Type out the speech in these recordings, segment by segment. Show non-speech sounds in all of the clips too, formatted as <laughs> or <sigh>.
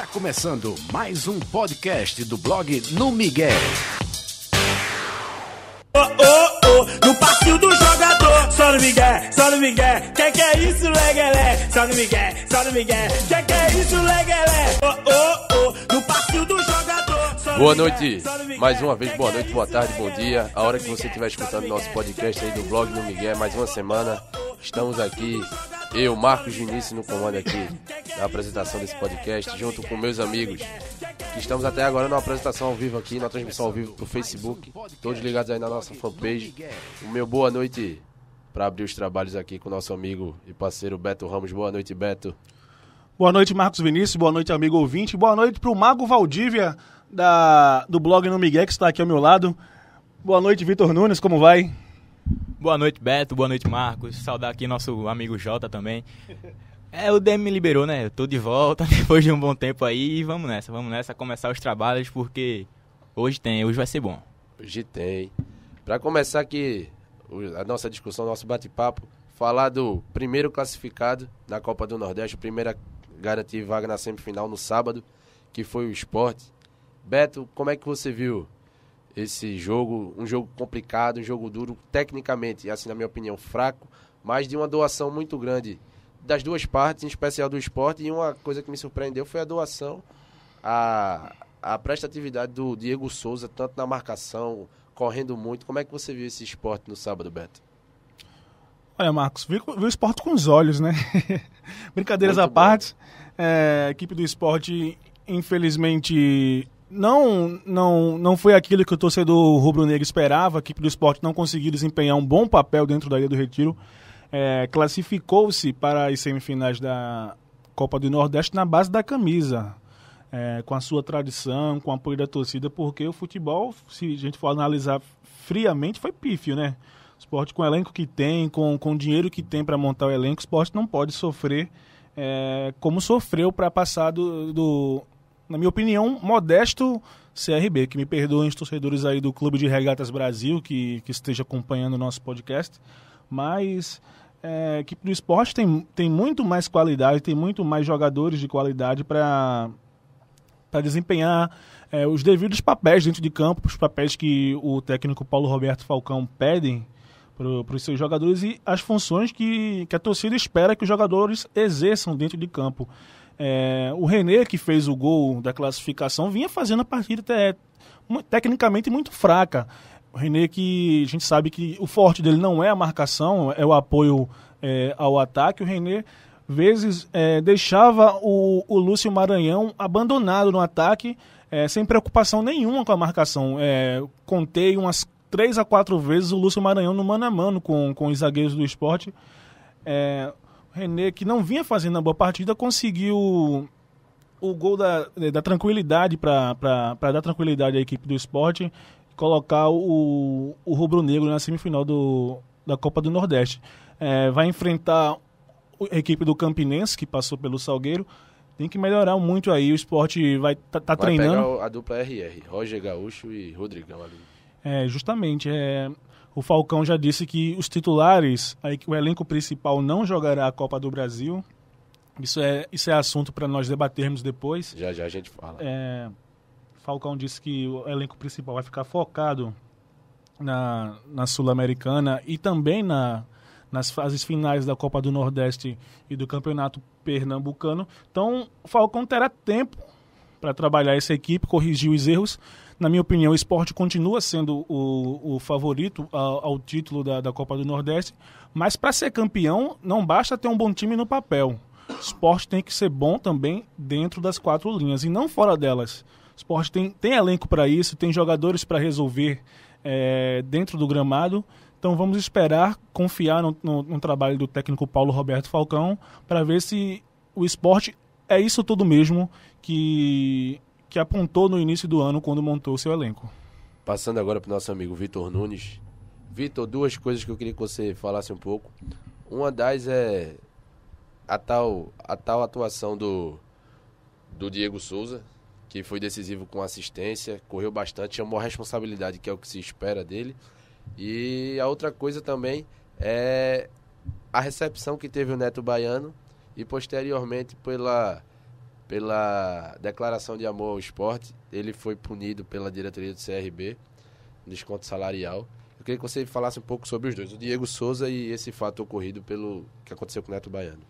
Está começando mais um podcast do blog No Miguel. Oh, oh, oh, no passinho do jogador, só no Miguel, só no Miguel, que que é isso, leguelé? Só no Miguel, só no Miguel, que que é isso, leguelé? Oh, oh, oh, no passinho do jogador, só no Boa noite, Miguel, mais uma vez, boa noite, boa tarde, bom dia, a hora que você estiver escutando nosso podcast aí do blog No Miguel, mais uma semana. Estamos aqui, eu, Marcos Vinícius, no comando aqui, na apresentação desse podcast, junto com meus amigos, que estamos até agora na apresentação ao vivo aqui, na transmissão ao vivo pro Facebook, todos ligados aí na nossa fanpage. O meu boa noite para abrir os trabalhos aqui com o nosso amigo e parceiro Beto Ramos. Boa noite, Beto. Boa noite, Marcos Vinícius. Boa noite, amigo ouvinte. Boa noite para o Mago Valdívia, da, do blog No Miguel, que está aqui ao meu lado. Boa noite, Vitor Nunes. Como vai? Boa noite, Beto. Boa noite, Marcos. Saudar aqui nosso amigo Jota também. É, o DM me liberou, né? Eu tô de volta <laughs> depois de um bom tempo aí e vamos nessa, vamos nessa começar os trabalhos porque hoje tem, hoje vai ser bom. Hoje tem. Para começar aqui a nossa discussão, nosso bate-papo, falar do primeiro classificado na Copa do Nordeste, primeira garantir vaga na semifinal no sábado, que foi o esporte. Beto, como é que você viu esse jogo, um jogo complicado, um jogo duro, tecnicamente, assim, na minha opinião, fraco, mas de uma doação muito grande das duas partes, em especial do esporte. E uma coisa que me surpreendeu foi a doação, a, a prestatividade do Diego Souza, tanto na marcação, correndo muito. Como é que você viu esse esporte no sábado, Beto? Olha, Marcos, viu vi o esporte com os olhos, né? <laughs> Brincadeiras muito à bom. parte, é, a equipe do esporte, infelizmente, não, não, não foi aquilo que o torcedor rubro-negro esperava, que o esporte não conseguiu desempenhar um bom papel dentro da Ilha do Retiro. É, Classificou-se para as semifinais da Copa do Nordeste na base da camisa, é, com a sua tradição, com o apoio da torcida, porque o futebol, se a gente for analisar friamente, foi pífio, né? O esporte, com o elenco que tem, com, com o dinheiro que tem para montar o elenco, o esporte não pode sofrer é, como sofreu para passar do, do na minha opinião, modesto CRB. Que me perdoem os torcedores aí do Clube de Regatas Brasil que, que esteja acompanhando o nosso podcast. Mas é, a equipe do esporte tem, tem muito mais qualidade, tem muito mais jogadores de qualidade para para desempenhar é, os devidos papéis dentro de campo, os papéis que o técnico Paulo Roberto Falcão pedem para os seus jogadores e as funções que, que a torcida espera que os jogadores exerçam dentro de campo. É, o René, que fez o gol da classificação, vinha fazendo a partida tecnicamente muito fraca. O René, que a gente sabe que o forte dele não é a marcação, é o apoio é, ao ataque. O René, vezes, é, deixava o, o Lúcio Maranhão abandonado no ataque, é, sem preocupação nenhuma com a marcação. É, contei umas três a quatro vezes o Lúcio Maranhão no mano a mano com, com os zagueiros do esporte. É, René, que não vinha fazendo uma boa partida, conseguiu o gol da, da tranquilidade para dar tranquilidade à equipe do esporte colocar o, o rubro-negro na semifinal do, da Copa do Nordeste. É, vai enfrentar a equipe do Campinense, que passou pelo Salgueiro. Tem que melhorar muito aí. O esporte vai tá, tá vai treinando. Pegar a dupla RR, Roger Gaúcho e Rodrigão ali. É, justamente. É, o Falcão já disse que os titulares, aí que o elenco principal não jogará a Copa do Brasil. Isso é, isso é assunto para nós debatermos depois. Já já a gente fala. É, Falcão disse que o elenco principal vai ficar focado na, na Sul-Americana e também na, nas fases finais da Copa do Nordeste e do Campeonato Pernambucano. Então, o Falcão terá tempo para trabalhar essa equipe, corrigir os erros na minha opinião, o esporte continua sendo o, o favorito ao, ao título da, da Copa do Nordeste, mas para ser campeão não basta ter um bom time no papel. O esporte tem que ser bom também dentro das quatro linhas e não fora delas. O esporte tem, tem elenco para isso, tem jogadores para resolver é, dentro do gramado. Então vamos esperar, confiar no, no, no trabalho do técnico Paulo Roberto Falcão para ver se o esporte é isso tudo mesmo que que apontou no início do ano quando montou o seu elenco. Passando agora para o nosso amigo Vitor Nunes. Vitor, duas coisas que eu queria que você falasse um pouco. Uma das é a tal, a tal atuação do, do Diego Souza, que foi decisivo com assistência, correu bastante, chamou a responsabilidade, que é o que se espera dele. E a outra coisa também é a recepção que teve o Neto Baiano e posteriormente pela pela declaração de amor ao esporte. Ele foi punido pela diretoria do CRB, desconto salarial. Eu queria que você falasse um pouco sobre os dois, o Diego Souza e esse fato ocorrido pelo que aconteceu com o Neto Baiano.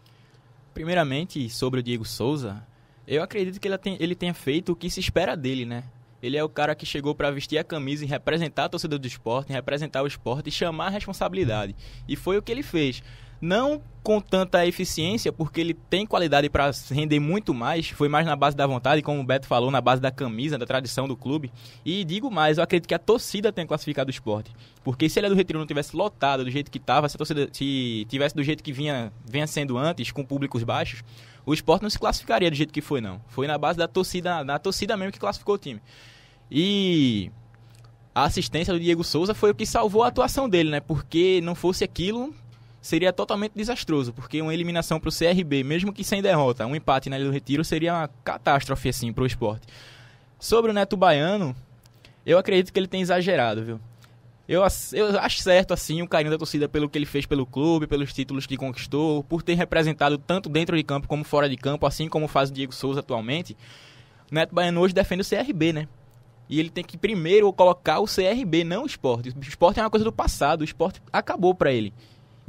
Primeiramente, sobre o Diego Souza, eu acredito que ele tenha feito o que se espera dele, né? Ele é o cara que chegou para vestir a camisa e representar a torcida do esporte, representar o esporte e chamar a responsabilidade. E foi o que ele fez. Não com tanta eficiência, porque ele tem qualidade para render muito mais. Foi mais na base da vontade, como o Beto falou, na base da camisa, da tradição do clube. E digo mais, eu acredito que a torcida tenha classificado o esporte. Porque se ele é do Retiro não tivesse lotado do jeito que estava, se a torcida se tivesse do jeito que vinha, vinha sendo antes, com públicos baixos, o esporte não se classificaria do jeito que foi, não. Foi na base da torcida, na torcida mesmo que classificou o time. E a assistência do Diego Souza foi o que salvou a atuação dele, né? Porque não fosse aquilo, seria totalmente desastroso, porque uma eliminação para o CRB, mesmo que sem derrota, um empate na Ilha do Retiro seria uma catástrofe assim para o esporte. Sobre o Neto Baiano, eu acredito que ele tem exagerado, viu? Eu, eu acho certo, assim, o carinho da torcida pelo que ele fez pelo clube, pelos títulos que conquistou, por ter representado tanto dentro de campo como fora de campo, assim como faz o Diego Souza atualmente. Neto Baiano hoje defende o CRB, né? E ele tem que primeiro colocar o CRB, não o esporte. O esporte é uma coisa do passado, o esporte acabou para ele.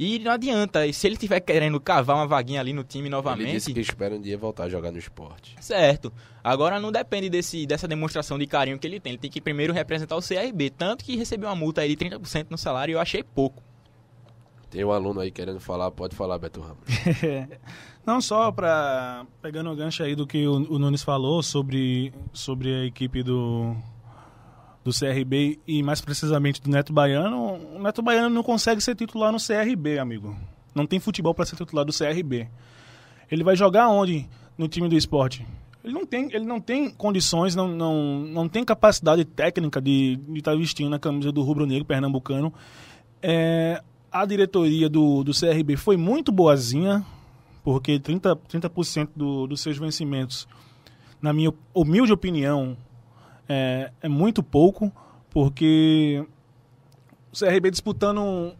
E não adianta, e se ele tiver querendo cavar uma vaguinha ali no time novamente. Ele disse que espera um dia voltar a jogar no esporte. Certo. Agora não depende desse, dessa demonstração de carinho que ele tem. Ele tem que primeiro representar o CRB. Tanto que recebeu uma multa aí de 30% no salário e eu achei pouco. Tem um aluno aí querendo falar, pode falar, Beto Ramos. <laughs> Não só para pegando o gancho aí do que o, o Nunes falou sobre, sobre a equipe do, do CRB e mais precisamente do Neto Baiano, o Neto Baiano não consegue ser titular no CRB, amigo. Não tem futebol para ser titular do CRB. Ele vai jogar onde no time do esporte? Ele não tem, ele não tem condições, não, não, não tem capacidade técnica de estar tá vestindo a camisa do rubro-negro pernambucano. É, a diretoria do, do CRB foi muito boazinha, porque 30%, 30 do, dos seus vencimentos, na minha humilde opinião, é, é muito pouco, porque o CRB disputando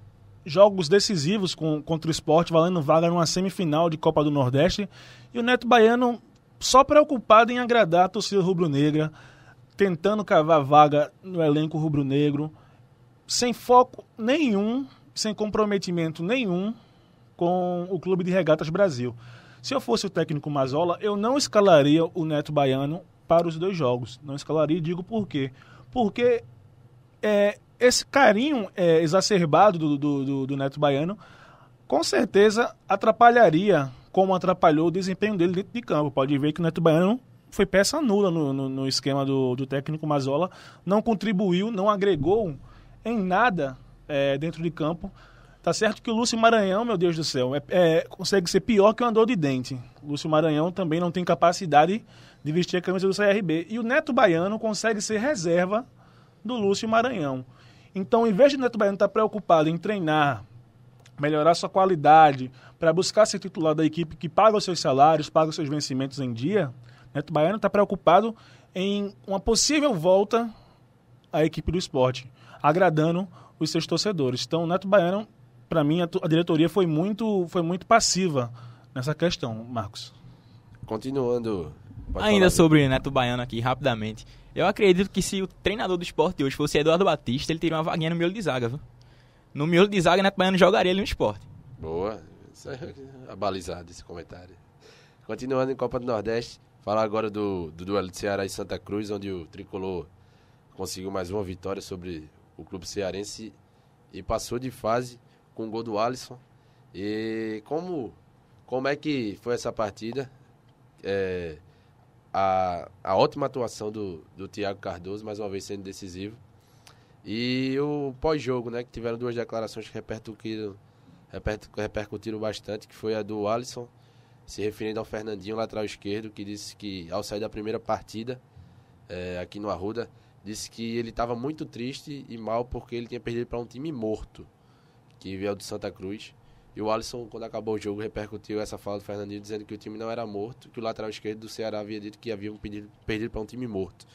jogos decisivos com, contra o esporte, valendo vaga numa semifinal de Copa do Nordeste, e o Neto Baiano só preocupado em agradar a torcida rubro-negra, tentando cavar vaga no elenco rubro-negro, sem foco nenhum, sem comprometimento nenhum com o Clube de Regatas Brasil. Se eu fosse o técnico Mazola, eu não escalaria o Neto Baiano para os dois jogos. Não escalaria e digo por quê. Porque é, esse carinho é, exacerbado do, do, do, do Neto Baiano com certeza atrapalharia como atrapalhou o desempenho dele dentro de campo. Pode ver que o Neto Baiano foi peça nula no, no, no esquema do, do técnico Mazola, não contribuiu, não agregou em nada é, dentro de campo. Tá certo que o Lúcio Maranhão, meu Deus do céu, é, é, consegue ser pior que um andor de dente. O Lúcio Maranhão também não tem capacidade de vestir a camisa do CRB. E o Neto Baiano consegue ser reserva do Lúcio Maranhão. Então, em vez de Neto Baiano estar tá preocupado em treinar, melhorar sua qualidade, para buscar ser titular da equipe que paga os seus salários, paga os seus vencimentos em dia, Neto Baiano está preocupado em uma possível volta à equipe do esporte, agradando os seus torcedores. Então, o Neto Baiano, para mim, a diretoria foi muito, foi muito passiva nessa questão, Marcos. Continuando Pode Ainda sobre Neto Baiano aqui, rapidamente. Eu acredito que se o treinador do esporte hoje fosse Eduardo Batista, ele teria uma vaguinha no miolo de zaga, viu? No miolo de zaga, Neto Baiano jogaria ele no esporte. Boa. É <laughs> abalizado esse comentário. Continuando em Copa do Nordeste, falar agora do, do duelo de Ceará e Santa Cruz, onde o Tricolor conseguiu mais uma vitória sobre o clube cearense e passou de fase com o gol do Alisson. E como, como é que foi essa partida? É, a, a ótima atuação do, do Thiago Cardoso, mais uma vez sendo decisivo. E o pós-jogo, né, que tiveram duas declarações que repercutiram, repercutiram bastante, que foi a do Alisson, se referindo ao Fernandinho, lateral esquerdo, que disse que ao sair da primeira partida é, aqui no Arruda, disse que ele estava muito triste e mal porque ele tinha perdido para um time morto, que veio do Santa Cruz. E o Alisson, quando acabou o jogo, repercutiu essa fala do Fernandinho dizendo que o time não era morto, que o lateral esquerdo do Ceará havia dito que havia pedido, perdido para um time morto.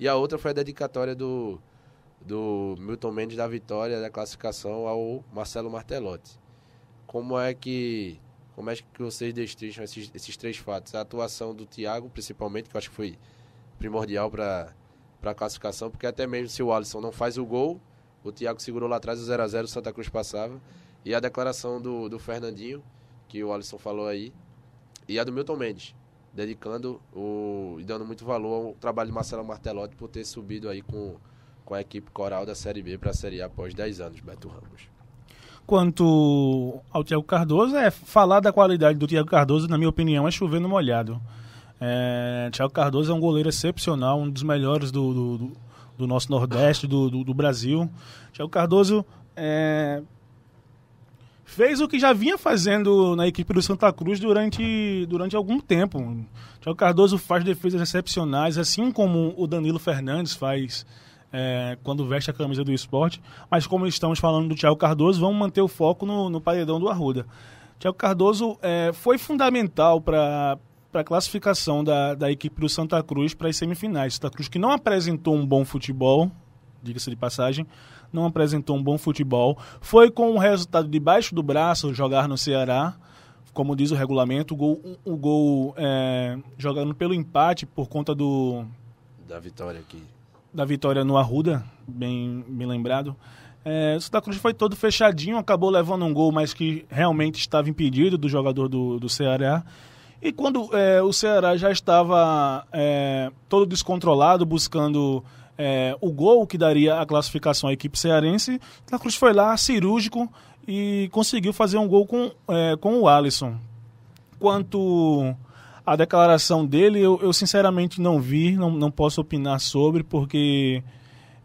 E a outra foi a dedicatória do, do Milton Mendes da vitória da classificação ao Marcelo Martelotti. Como é que como é que vocês destrincham esses, esses três fatos? A atuação do Thiago, principalmente, que eu acho que foi primordial para a classificação, porque até mesmo se o Alisson não faz o gol, o Thiago segurou lá atrás o 0 a 0 o Santa Cruz passava. E a declaração do, do Fernandinho, que o Alisson falou aí, e a do Milton Mendes, dedicando o, e dando muito valor ao trabalho de Marcelo Martelotti por ter subido aí com, com a equipe coral da Série B para a Série A após 10 anos, Beto Ramos. Quanto ao Tiago Cardoso, é falar da qualidade do Tiago Cardoso, na minha opinião, é chover no molhado. É, Tiago Cardoso é um goleiro excepcional, um dos melhores do, do, do, do nosso Nordeste, do, do, do Brasil. Tiago Cardoso é, fez o que já vinha fazendo na equipe do Santa Cruz durante, durante algum tempo. O Thiago Cardoso faz defesas excepcionais, assim como o Danilo Fernandes faz é, quando veste a camisa do esporte. Mas como estamos falando do Thiago Cardoso, vamos manter o foco no, no paredão do Arruda. O Thiago Cardoso é, foi fundamental para para a classificação da, da equipe do Santa Cruz para as semifinais. Santa Cruz que não apresentou um bom futebol, diga-se de passagem, não apresentou um bom futebol. Foi com um resultado debaixo do braço jogar no Ceará, como diz o regulamento, o gol, o gol é, jogando pelo empate por conta do. Da vitória aqui. Da vitória no Arruda, bem, bem lembrado. É, o Santa Cruz foi todo fechadinho, acabou levando um gol, mas que realmente estava impedido do jogador do, do Ceará. E quando é, o Ceará já estava é, todo descontrolado, buscando é, o gol que daria a classificação à equipe cearense. a Cruz foi lá, cirúrgico, e conseguiu fazer um gol com, é, com o Alisson. Quanto à declaração dele, eu, eu sinceramente não vi, não, não posso opinar sobre, porque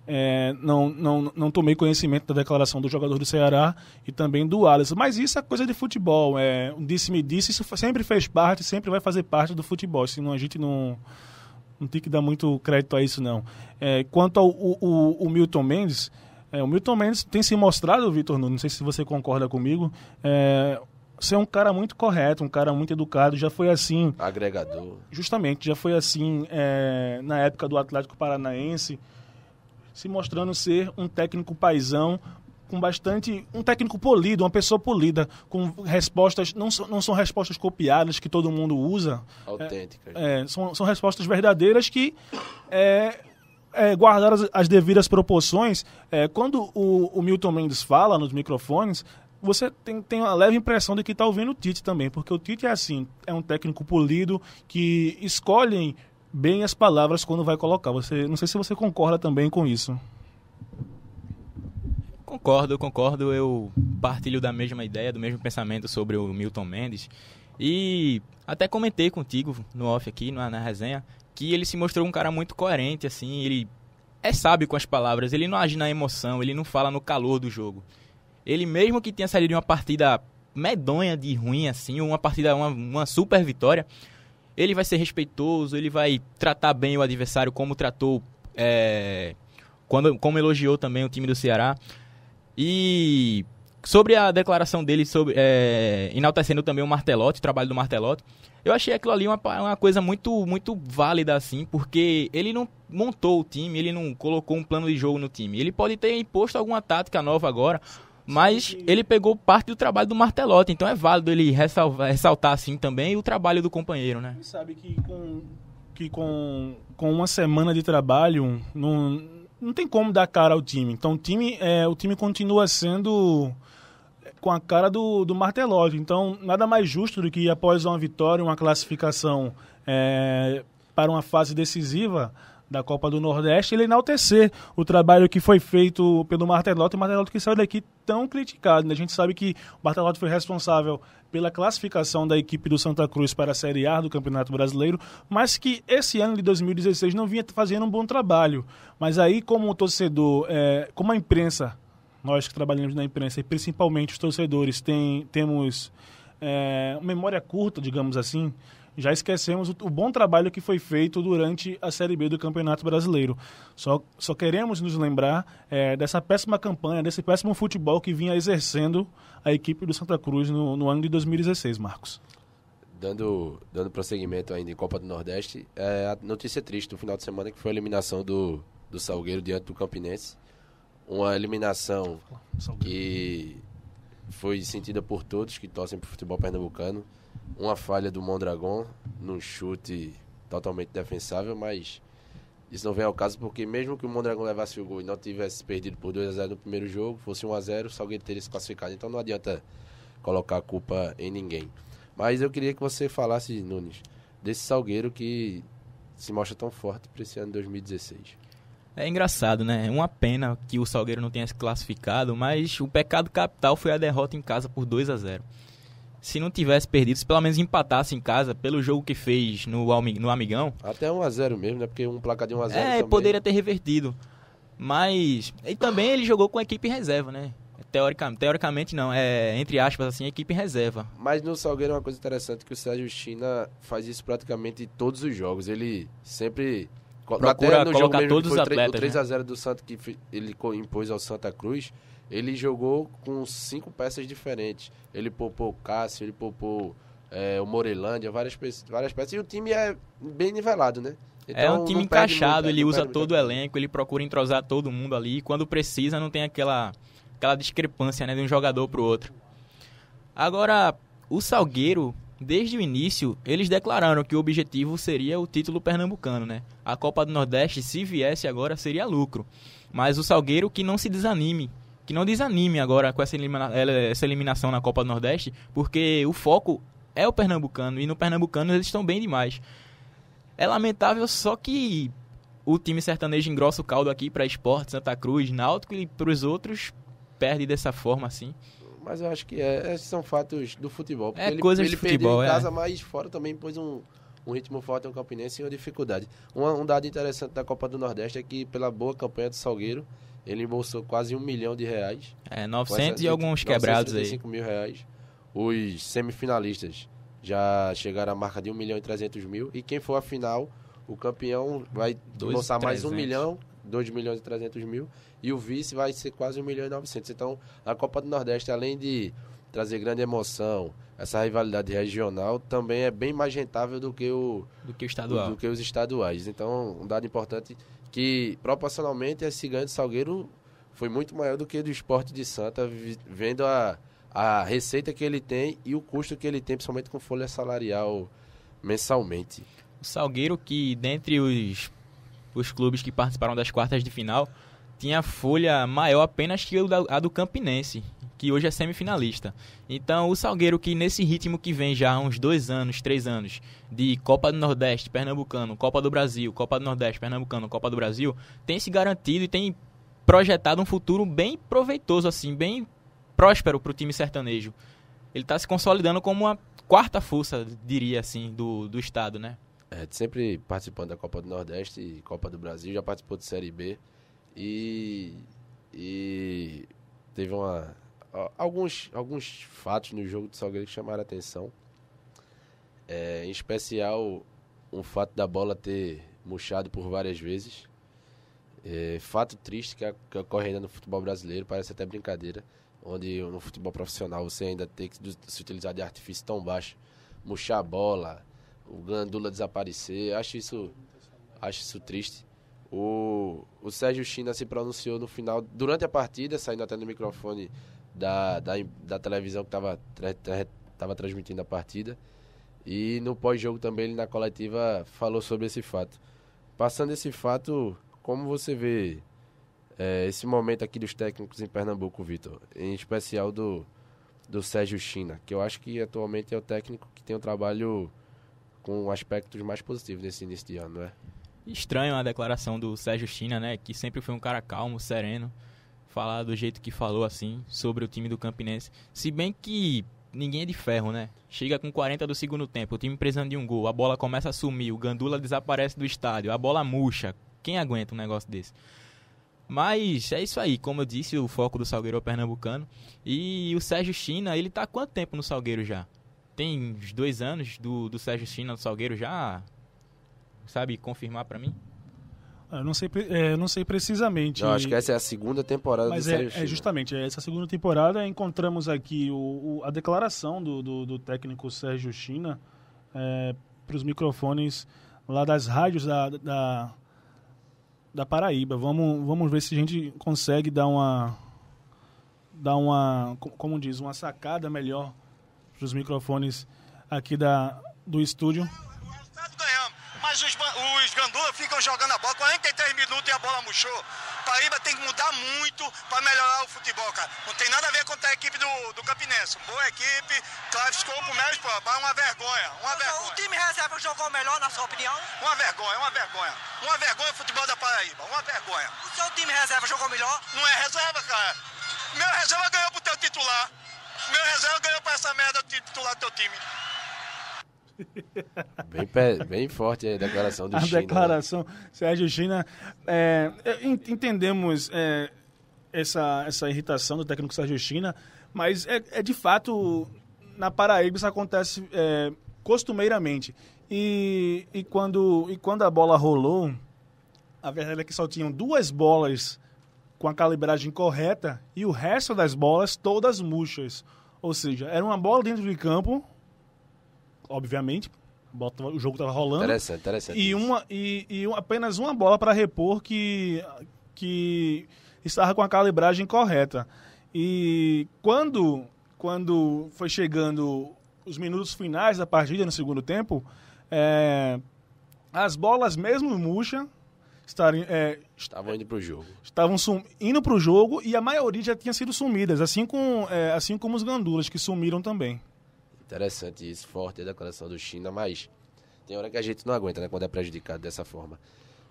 é, não, não, não tomei conhecimento da declaração do jogador do Ceará e também do Alisson. Mas isso é coisa de futebol. É, disse-me disse, isso sempre fez parte, sempre vai fazer parte do futebol. Se não, a gente não não tem que dar muito crédito a isso, não. É, quanto ao o, o, o Milton Mendes, é, o Milton Mendes tem se mostrado, Vitor Nuno, não sei se você concorda comigo, é, ser um cara muito correto, um cara muito educado, já foi assim. Agregador. Justamente, já foi assim é, na época do Atlético Paranaense, se mostrando ser um técnico paisão, com bastante. um técnico polido, uma pessoa polida, com respostas. não, são, não são respostas copiadas que todo mundo usa. Autênticas. É, é, são, são respostas verdadeiras que. É, é, guardar as, as, devidas proporções, é, quando o, o, Milton Mendes fala nos microfones, você tem, tem uma leve impressão de que está ouvindo o Tite também, porque o Tite é assim, é um técnico polido que escolhe bem as palavras quando vai colocar. Você, não sei se você concorda também com isso. Concordo, concordo. Eu partilho da mesma ideia, do mesmo pensamento sobre o Milton Mendes. E até comentei contigo no off aqui, na, na resenha, que ele se mostrou um cara muito coerente, assim. Ele é sábio com as palavras, ele não age na emoção, ele não fala no calor do jogo. Ele, mesmo que tenha saído de uma partida medonha de ruim, assim, uma partida, uma, uma super vitória, ele vai ser respeitoso, ele vai tratar bem o adversário como tratou. É, quando, como elogiou também o time do Ceará. E sobre a declaração dele sobre é, enaltecendo também o Martelotti, o trabalho do Martelotti, eu achei aquilo ali uma, uma coisa muito muito válida assim, porque ele não montou o time, ele não colocou um plano de jogo no time. Ele pode ter imposto alguma tática nova agora, mas ele pegou parte do trabalho do Martelotti, então é válido ele ressalvar, ressaltar assim também o trabalho do companheiro, né? Você sabe que com que com, com uma semana de trabalho não não tem como dar cara ao time. Então o time, é, o time continua sendo é, com a cara do, do martelógio. Então, nada mais justo do que após uma vitória, uma classificação é, para uma fase decisiva, da Copa do Nordeste, ele enaltecer o trabalho que foi feito pelo Martelotti, o Martelotti que saiu daqui tão criticado. Né? A gente sabe que o Bartolotti foi responsável pela classificação da equipe do Santa Cruz para a Série A do Campeonato Brasileiro, mas que esse ano de 2016 não vinha fazendo um bom trabalho. Mas aí, como o torcedor, é, como a imprensa, nós que trabalhamos na imprensa e principalmente os torcedores, tem, temos é, memória curta, digamos assim, já esquecemos o, o, bom trabalho que foi feito durante a Série B do Campeonato Brasileiro. Só, só queremos nos lembrar é, dessa péssima campanha, desse péssimo futebol que vinha exercendo a equipe do Santa Cruz no, no ano de 2016, Marcos. Dando, dando prosseguimento ainda em Copa do Nordeste, é, a notícia triste do final de semana que foi a eliminação do, do Salgueiro diante do Campinense. Uma eliminação que foi sentida por todos que torcem para o futebol pernambucano uma falha do Mondragon num chute totalmente defensável, mas isso não vem ao caso porque mesmo que o Mondragon levasse o gol e não tivesse perdido por 2 a 0 no primeiro jogo, fosse 1 a 0, o Salgueiro teria se classificado. Então não adianta colocar a culpa em ninguém. Mas eu queria que você falasse, Nunes, desse Salgueiro que se mostra tão forte para esse ano de 2016. É engraçado, né? é Uma pena que o Salgueiro não tenha se classificado, mas o pecado capital foi a derrota em casa por 2 a 0 se não tivesse perdido, se pelo menos empatasse em casa pelo jogo que fez no, no Amigão. Até 1x0 mesmo, né? Porque um placar de 1x0. É, também. poderia ter revertido. Mas. E também ele jogou com a equipe reserva, né? Teoricamente, teoricamente não, é entre aspas assim, equipe reserva. Mas no Salgueiro é uma coisa interessante que o Sérgio China faz isso praticamente em todos os jogos. Ele sempre procura até no colocar jogo mesmo, todos os atletas. O 3 x 0 né? do Santos que ele impôs ao Santa Cruz, ele jogou com cinco peças diferentes. Ele poupou o Cássio, ele poupou é, o Morelândia, várias, pe várias peças. E o time é bem nivelado, né? Então, é um então, time encaixado, muito, ele usa todo o elenco, ele procura entrosar todo mundo ali. E quando precisa, não tem aquela, aquela discrepância né, de um jogador para o outro. Agora, o Salgueiro, desde o início, eles declararam que o objetivo seria o título pernambucano, né? A Copa do Nordeste, se viesse agora, seria lucro. Mas o Salgueiro que não se desanime que não desanime agora com essa, elimina essa eliminação na Copa do Nordeste, porque o foco é o pernambucano e no pernambucano eles estão bem demais. É lamentável, só que o time sertanejo engrossa o caldo aqui para Esporte, Santa Cruz, Náutico e para os outros perde dessa forma assim. Mas eu acho que é, esses é, são fatos do futebol. É ele, ele de futebol, em é. casa, é. mas fora também pôs um, um ritmo forte no Campinense e uma dificuldade. Um, um dado interessante da Copa do Nordeste é que pela boa campanha do Salgueiro, ele embolsou quase um milhão de reais. É, 900 e alguns quebrados 935 aí. mil reais. Os semifinalistas já chegaram à marca de 1 milhão e 300 mil. E quem for à final, o campeão vai dois lançar mais 1 milhão, 2 milhões e 300 mil. E o vice vai ser quase 1 milhão e 900. Então, a Copa do Nordeste, além de trazer grande emoção, essa rivalidade regional também é bem mais rentável do que o do que o estadual, do, do que os estaduais. Então, um dado importante que proporcionalmente a ganho de Salgueiro foi muito maior do que o do esporte de Santa, vendo a, a receita que ele tem e o custo que ele tem, principalmente com folha salarial mensalmente. O Salgueiro, que dentre os, os clubes que participaram das quartas de final, tinha folha maior apenas que a do Campinense que hoje é semifinalista. Então, o Salgueiro, que nesse ritmo que vem já há uns dois anos, três anos, de Copa do Nordeste, Pernambucano, Copa do Brasil, Copa do Nordeste, Pernambucano, Copa do Brasil, tem se garantido e tem projetado um futuro bem proveitoso, assim, bem próspero para o time sertanejo. Ele está se consolidando como uma quarta força, diria assim, do, do estado, né? É, sempre participando da Copa do Nordeste e Copa do Brasil, já participou de Série B. E, e teve uma alguns, alguns fatos no jogo do Salgueiro que chamaram a atenção. É, em especial, um fato da bola ter murchado por várias vezes. É, fato triste que, que, ocorre ainda no futebol brasileiro, parece até brincadeira, onde no futebol profissional você ainda tem que se utilizar de artifício tão baixo, murchar a bola, o gandula desaparecer. Acho isso, acho isso triste. O, o Sérgio China se pronunciou no final, durante a partida, saindo até no microfone da, da, da televisão que estava tava transmitindo a partida. E no pós-jogo também ele na coletiva falou sobre esse fato. Passando esse fato, como você vê é, esse momento aqui dos técnicos em Pernambuco, Vitor? Em especial do, do Sérgio China, que eu acho que atualmente é o técnico que tem um trabalho com aspectos mais positivos nesse início de ano, não é? Estranho a declaração do Sérgio China, né? Que sempre foi um cara calmo, sereno falar do jeito que falou assim sobre o time do Campinense. Se bem que ninguém é de ferro, né? Chega com 40 do segundo tempo, o time precisando de um gol, a bola começa a sumir, o Gandula desaparece do estádio, a bola murcha. Quem aguenta um negócio desse? Mas é isso aí, como eu disse, o foco do Salgueiro é o pernambucano. E o Sérgio China, ele tá há quanto tempo no Salgueiro já? Tem uns dois anos do, do Sérgio China no Salgueiro já? Sabe confirmar para mim? Eu ah, não sei, é, não sei precisamente. Não, acho que essa é a segunda temporada Mas do é, Sérgio é justamente, é essa segunda temporada encontramos aqui o, o a declaração do, do, do, técnico Sérgio China é, para os microfones lá das rádios da, da, da, Paraíba. Vamos, vamos ver se a gente consegue dar uma, dar uma como diz, uma sacada melhor para os microfones aqui da, do estúdio. O ganhamos, mas os Paysandu ficam jogando a bola 43 minutos e a bola murchou. Paraíba tem que mudar muito para melhorar o futebol, cara. Não tem nada a ver com a equipe do, do Campinense. Boa equipe, classificou com o pô, mas uma vergonha, uma então, vergonha. O time reserva jogou melhor, na sua opinião? Uma vergonha, uma vergonha. Uma vergonha o futebol da Paraíba, uma vergonha. O seu time reserva jogou melhor? Não é reserva, cara. Meu reserva ganhou pro teu titular. Meu reserva ganhou pra essa merda titular do teu time. Bem, bem forte a declaração do a China. A né? declaração, né? Sérgio China. É, é entendemos é, essa, essa irritação do técnico Sérgio China, mas é, é de fato, na Paraíba isso acontece é, costumeiramente. E, e, quando, e quando a bola rolou, a verdade é que só tinham duas bolas com a calibragem correta e o resto das bolas todas murchas. Ou seja, era uma bola dentro de campo, obviamente. Bota, o jogo estava rolando. Interessante, interessante. E, uma, e, e apenas uma bola para repor que, que estava com a calibragem correta. E quando, quando foi chegando os minutos finais da partida no segundo tempo, é, as bolas mesmo murcha estarem, é, estavam indo para o jogo. Estavam sum, indo para o jogo e a maioria já tinha sido sumidas, assim, com, é, assim como os gandulas que sumiram também. Interessante isso, forte é a declaração do China, mas tem hora que a gente não aguenta, né, quando é prejudicado dessa forma.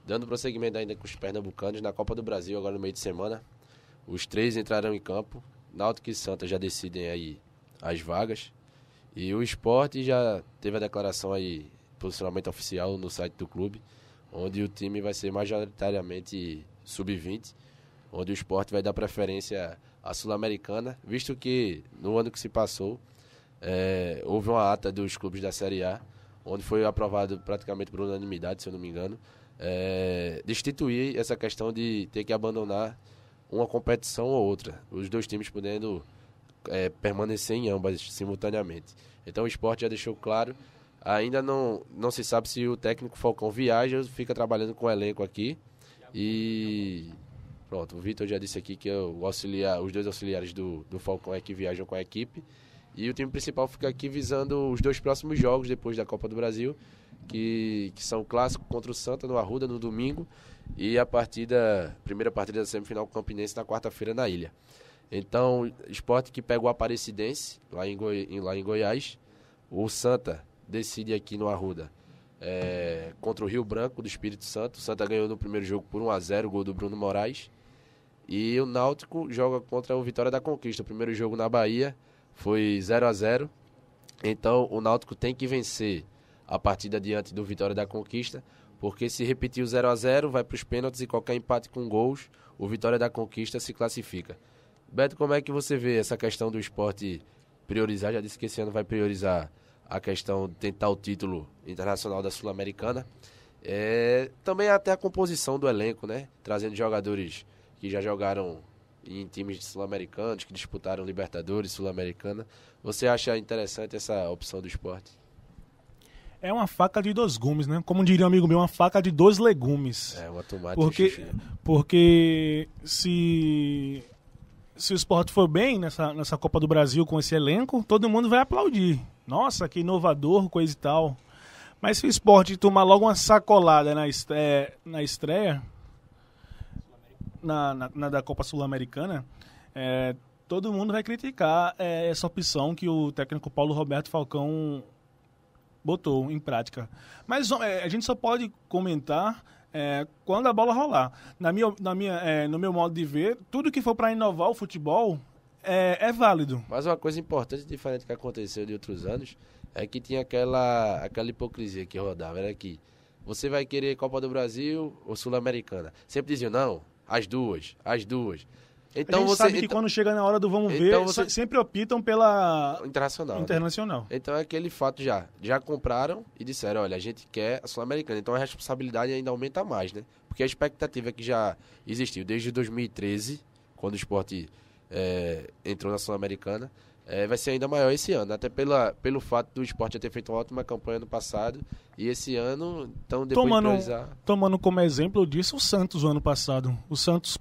Dando prosseguimento ainda com os pernambucanos, na Copa do Brasil, agora no meio de semana, os três entrarão em campo. Náutico e Santa já decidem aí as vagas. E o esporte já teve a declaração aí, posicionamento oficial no site do clube, onde o time vai ser majoritariamente sub-20, onde o esporte vai dar preferência à Sul-Americana, visto que no ano que se passou, é, houve uma ata dos clubes da Série A, onde foi aprovado praticamente por unanimidade, se eu não me engano, é, destituir essa questão de ter que abandonar uma competição ou outra, os dois times podendo é, permanecer em ambas simultaneamente. Então o esporte já deixou claro, ainda não, não se sabe se o técnico Falcão viaja ou fica trabalhando com o elenco aqui. E pronto, o Vitor já disse aqui que é o auxiliar, os dois auxiliares do, do Falcão é que viajam com a equipe. E o time principal fica aqui visando os dois próximos jogos depois da Copa do Brasil, que, que são o clássico contra o Santa no Arruda no domingo e a partida, primeira partida da semifinal com o Campinense na quarta-feira na Ilha. Então, esporte que pega o Aparecidense lá em, Goi lá em Goiás, o Santa decide aqui no Arruda. É, contra o Rio Branco do Espírito Santo. O Santa ganhou no primeiro jogo por 1 a 0 gol do Bruno Moraes. E o Náutico joga contra o Vitória da Conquista. O primeiro jogo na Bahia, foi 0 a 0 Então o Náutico tem que vencer a partida diante do Vitória da Conquista, porque se repetir o 0 a 0 vai para os pênaltis e qualquer empate com gols, o Vitória da Conquista se classifica. Beto, como é que você vê essa questão do esporte priorizar? Já disse que esse ano vai priorizar a questão de tentar o título internacional da Sul-Americana. É, também até a composição do elenco, né? Trazendo jogadores que já jogaram em times sul-americanos que disputaram Libertadores, Sul-Americana. Você acha interessante essa opção do esporte? É uma faca de dois gumes, né? Como diria um amigo meu, uma faca de dois legumes. É, uma tomate porque, e xixi. Porque se, se o esporte for bem nessa, nessa Copa do Brasil com esse elenco, todo mundo vai aplaudir. Nossa, que inovador, coisa e tal. Mas se o esporte tomar logo uma sacolada na na estreia na, na, na da Copa Sul-Americana, é, todo mundo vai criticar é, essa opção que o técnico Paulo Roberto Falcão botou em prática. Mas é, a gente só pode comentar é, quando a bola rolar. Na minha, na minha, é, no meu modo de ver, tudo que for para inovar o futebol é, é, válido. Mas uma coisa importante diferente que aconteceu de outros anos é que tinha aquela, aquela hipocrisia que rodava, era que você vai querer Copa do Brasil ou Sul-Americana. Sempre diziam, não, as duas, as duas. Então a gente você sabe que então, quando chega na hora do vamos ver, então você... sempre optam pela internacional. Né? Internacional. Né? Então é aquele fato já, já compraram e disseram, olha, a gente quer a sul-americana. Então a responsabilidade ainda aumenta mais, né? Porque a expectativa que já existiu desde 2013, quando o esporte é, entrou na sul-americana, é, vai ser ainda maior esse ano, até pela, pelo fato do esporte ter feito uma ótima campanha no passado e esse ano, então depois tomando, de realizar... tomando como exemplo disso o Santos o ano passado. O Santos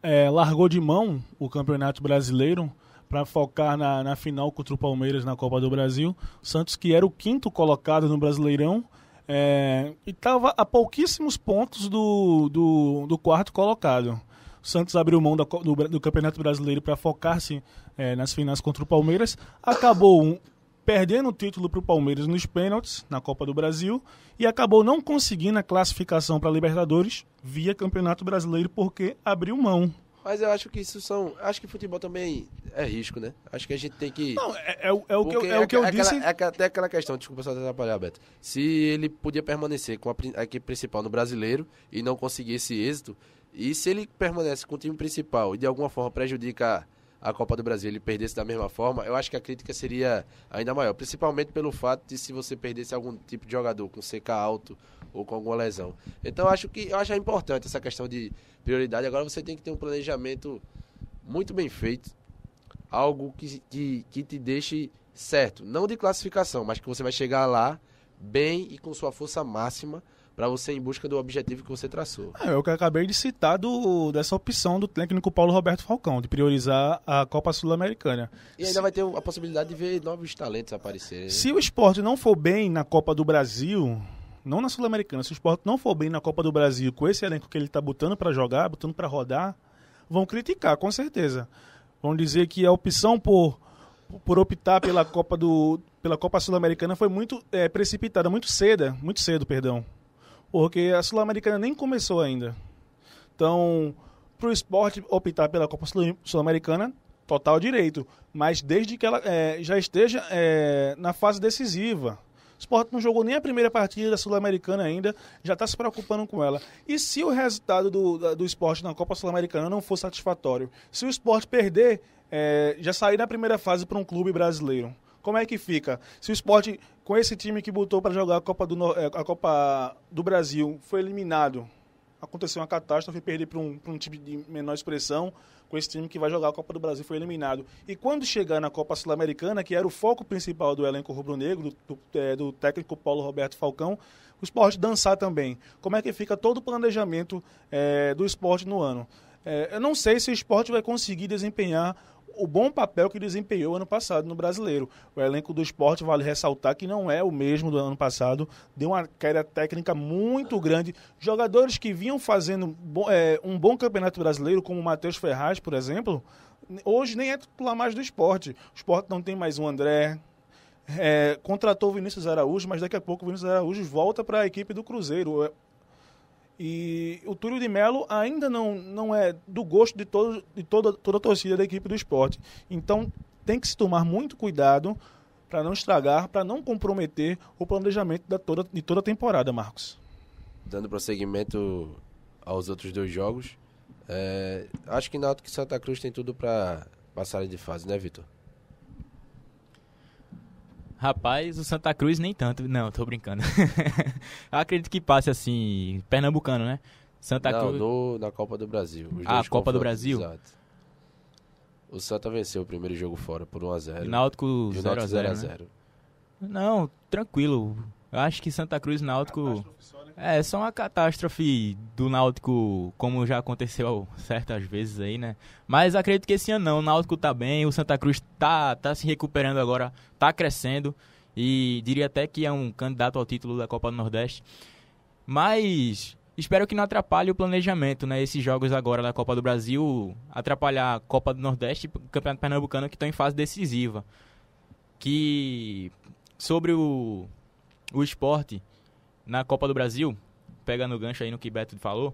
é, largou de mão o Campeonato Brasileiro para focar na, na final contra o Palmeiras na Copa do Brasil. O Santos, que era o quinto colocado no Brasileirão, é, e estava a pouquíssimos pontos do, do, do quarto colocado. O Santos abriu mão do, do, Campeonato Brasileiro para focar-se assim, é, nas finais contra o Palmeiras. Acabou um, perdendo o título para o Palmeiras nos pênaltis na Copa do Brasil e acabou não conseguindo a classificação para a Libertadores via Campeonato Brasileiro porque abriu mão. Mas eu acho que isso são. Acho que futebol também é risco, né? Acho que a gente tem que. Não, é, é, é o, que eu, é, é o que eu disse. É até aquela questão, desculpa só te atrapalhar, Beto. Se ele podia permanecer com a, a equipe principal no brasileiro e não conseguir esse êxito, e se ele permanece com o time principal e de alguma forma prejudica a Copa do Brasil, ele perdesse da mesma forma, eu acho que a crítica seria ainda maior, principalmente pelo fato de se você perdesse algum tipo de jogador com CK alto ou com alguma lesão. Então acho que eu acho importante essa questão de prioridade. Agora você tem que ter um planejamento muito bem feito, algo que, que, que te deixe certo, não de classificação, mas que você vai chegar lá bem e com sua força máxima para você em busca do objetivo que você traçou. É, é eu que acabei de citar do, dessa opção do técnico Paulo Roberto Falcão, de priorizar a Copa Sul-Americana. E ainda se, vai ter a possibilidade de ver novos talentos aparecerem. Né? Se o esporte não for bem na Copa do Brasil, não na Sul-Americana, se o esporte não for bem na Copa do Brasil com esse elenco que ele está botando para jogar, botando para rodar, vão criticar, com certeza. Vão dizer que a opção por, por optar pela Copa do pela Copa Sul-Americana foi muito é, precipitada, muito cedo, é, muito cedo, perdão porque a Sul-Americana nem começou ainda. Então, para o esporte optar pela Copa Sul-Americana, total direito, mas desde que ela é, já esteja é, na fase decisiva. O esporte não jogou nem a primeira partida da Sul-Americana ainda, já está se preocupando com ela. E se o resultado do, do esporte na Copa Sul-Americana não for satisfatório? Se o esporte perder, é, já sair na primeira fase para um clube brasileiro? Como é que fica? Se o esporte com esse time que botou para jogar a Copa, do, é, a Copa do Brasil, foi eliminado. Aconteceu uma catástrofe, perder para um, um time de menor expressão, com esse time que vai jogar a Copa do Brasil, foi eliminado. E quando chegar na Copa Sul-Americana, que era o foco principal do elenco rubro-negro, do, do, é, do técnico Paulo Roberto Falcão, o esporte dançar também. Como é que fica todo o planejamento é, do esporte no ano? É, eu não sei se o esporte vai conseguir desempenhar o bom papel que desempenhou ano passado no brasileiro. O elenco do esporte, vale ressaltar que não é o mesmo do ano passado, deu uma queda técnica muito grande. Jogadores que vinham fazendo é, um bom campeonato brasileiro, como o Matheus Ferraz, por exemplo, hoje nem é titular mais do esporte. O esporte não tem mais o André, é, contratou o Vinícius Araújo, mas daqui a pouco o Vinícius Araújo volta para a equipe do Cruzeiro. E o Túlio de Melo ainda não, não é do gosto de, todo, de toda, toda a torcida da equipe do esporte. Então tem que se tomar muito cuidado para não estragar, para não comprometer o planejamento da toda, de toda a temporada, Marcos. Dando prosseguimento aos outros dois jogos, é, acho que Náutico e Santa Cruz tem tudo para passar de fase, né, Vitor? Rapaz, o Santa Cruz nem tanto. Não, tô brincando. <laughs> acredito que passe assim, pernambucano, né? Santa Cruz. Não, na Copa do Brasil. Ah, Copa do Brasil? Exato. O Santa venceu o primeiro jogo fora por 1x0. Náutico 0x0. Né? Não, tranquilo. Eu acho que Santa Cruz e Náutico. É, só é uma catástrofe do Náutico, como já aconteceu certas vezes aí, né? Mas acredito que esse ano não, o Náutico tá bem, o Santa Cruz tá, tá se recuperando agora, tá crescendo e diria até que é um candidato ao título da Copa do Nordeste. Mas espero que não atrapalhe o planejamento, né? Esses jogos agora da Copa do Brasil atrapalhar a Copa do Nordeste e o Campeonato Pernambucano que estão tá em fase decisiva. Que sobre o, o esporte na Copa do Brasil, pegando o gancho aí no que Beto falou,